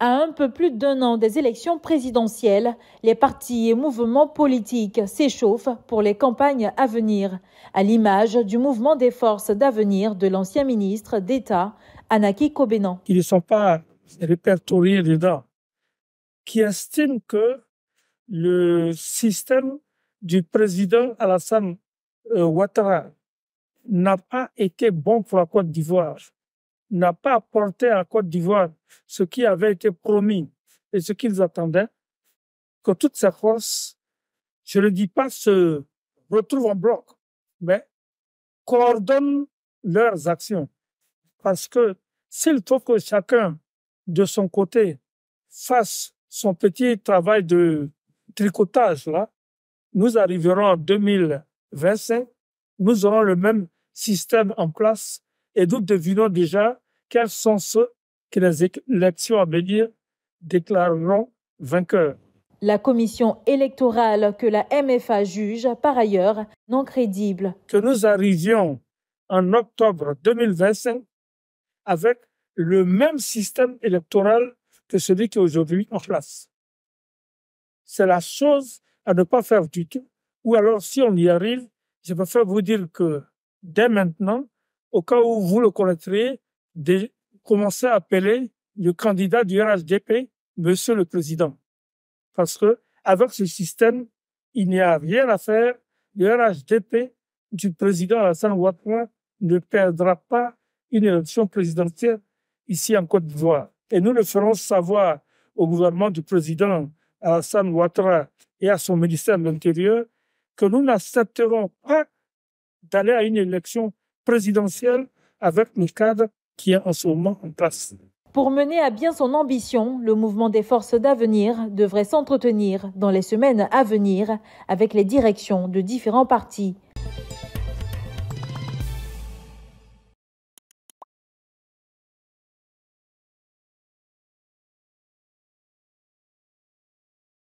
à un peu plus d'un an des élections présidentielles, les partis et mouvements politiques s'échauffent pour les campagnes à venir, à l'image du mouvement des forces d'avenir de l'ancien ministre d'État, Anaki Kobénan. Ils ne sont pas répertoriés dedans, qui estiment que le système du président Alassane euh, Ouattara n'a pas été bon pour la Côte d'Ivoire n'a pas apporté à Côte d'Ivoire ce qui avait été promis et ce qu'ils attendaient, que toutes ces forces, je ne dis pas se retrouvent en bloc, mais coordonnent leurs actions. Parce que s'il faut que chacun de son côté fasse son petit travail de tricotage là, nous arriverons en 2025, nous aurons le même système en place et nous devinons déjà quels sont ceux que les élections à venir déclareront vainqueurs. La commission électorale que la MFA juge, par ailleurs, non crédible. Que nous arrivions en octobre 2025 avec le même système électoral que celui qui est aujourd'hui en place. C'est la chose à ne pas faire du tout. Ou alors, si on y arrive, je préfère vous dire que dès maintenant, au cas où vous le connaîtrez, de commencer à appeler le candidat du RHDP Monsieur le Président. Parce que avec ce système, il n'y a rien à faire. Le RHDP du président Hassan Ouattara ne perdra pas une élection présidentielle ici en Côte d'Ivoire. Et nous le ferons savoir au gouvernement du président Hassan Ouattara et à son ministère de l'Intérieur que nous n'accepterons pas d'aller à une élection présidentielle avec le qui est en ce moment en place. Pour mener à bien son ambition, le mouvement des forces d'avenir devrait s'entretenir dans les semaines à venir avec les directions de différents partis.